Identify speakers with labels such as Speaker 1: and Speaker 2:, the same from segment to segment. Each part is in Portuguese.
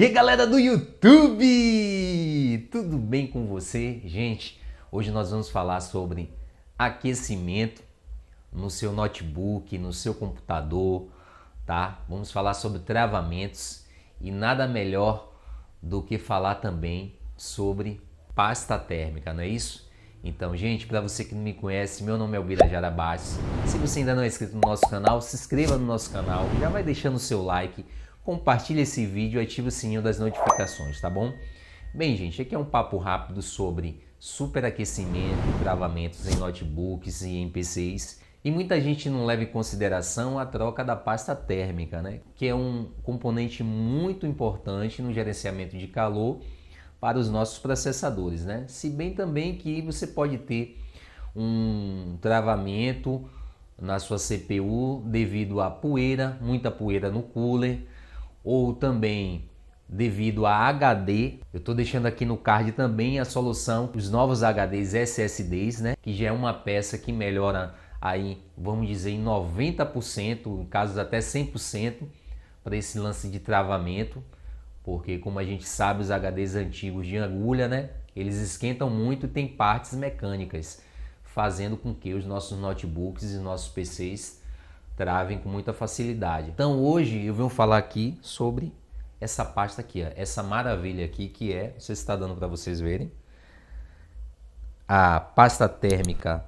Speaker 1: E aí, galera do YouTube! Tudo bem com você? Gente, hoje nós vamos falar sobre aquecimento no seu notebook, no seu computador, tá? Vamos falar sobre travamentos e nada melhor do que falar também sobre pasta térmica, não é isso? Então, gente, para você que não me conhece, meu nome é Ubirajara Bastos. Se você ainda não é inscrito no nosso canal, se inscreva no nosso canal, já vai deixando o seu like, compartilhe esse vídeo e ative o sininho das notificações, tá bom? Bem, gente, aqui é um papo rápido sobre superaquecimento, travamentos em notebooks e em PCs. E muita gente não leva em consideração a troca da pasta térmica, né? que é um componente muito importante no gerenciamento de calor para os nossos processadores. Né? Se bem também que você pode ter um travamento na sua CPU devido à poeira, muita poeira no cooler, ou também devido a HD. Eu estou deixando aqui no card também a solução os novos HDs SSDs, né? Que já é uma peça que melhora aí, vamos dizer, em 90%, em casos até 100% para esse lance de travamento, porque como a gente sabe, os HDs antigos de agulha, né? Eles esquentam muito e tem partes mecânicas, fazendo com que os nossos notebooks e nossos PCs travem com muita facilidade. Então hoje eu venho falar aqui sobre essa pasta aqui, ó, essa maravilha aqui que é, não sei se está dando para vocês verem, a pasta térmica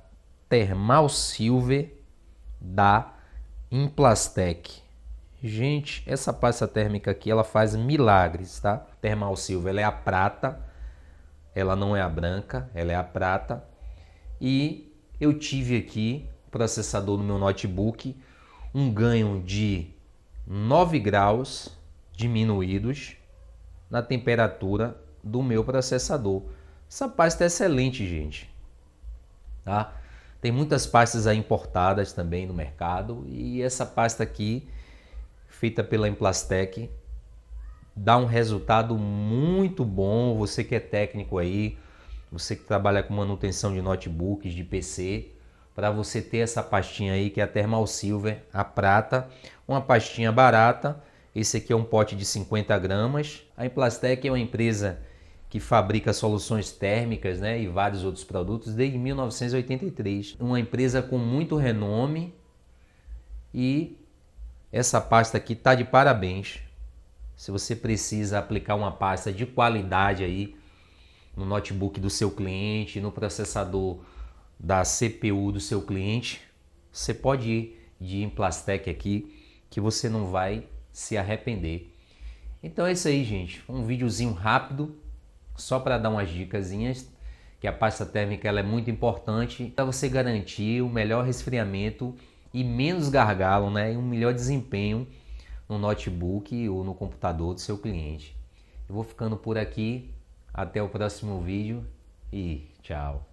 Speaker 1: Thermal Silver da Implastec. Gente, essa pasta térmica aqui ela faz milagres, tá? Thermal Silver, ela é a prata, ela não é a branca, ela é a prata. E eu tive aqui processador no meu notebook um ganho de 9 graus diminuídos na temperatura do meu processador. Essa pasta é excelente, gente. Tá? Tem muitas pastas aí importadas também no mercado e essa pasta aqui, feita pela Emplastec, dá um resultado muito bom. Você que é técnico aí, você que trabalha com manutenção de notebooks, de PC, para você ter essa pastinha aí que é a Thermal Silver, a prata, uma pastinha barata. Esse aqui é um pote de 50 gramas. A Implastec é uma empresa que fabrica soluções térmicas né, e vários outros produtos desde 1983. Uma empresa com muito renome e essa pasta aqui tá de parabéns. Se você precisa aplicar uma pasta de qualidade aí no notebook do seu cliente, no processador da CPU do seu cliente, você pode ir de Implastec aqui que você não vai se arrepender. Então é isso aí, gente. Um videozinho rápido só para dar umas dicasinhas que a pasta térmica ela é muito importante para você garantir o melhor resfriamento e menos gargalo, né? E um melhor desempenho no notebook ou no computador do seu cliente. Eu vou ficando por aqui. Até o próximo vídeo e tchau.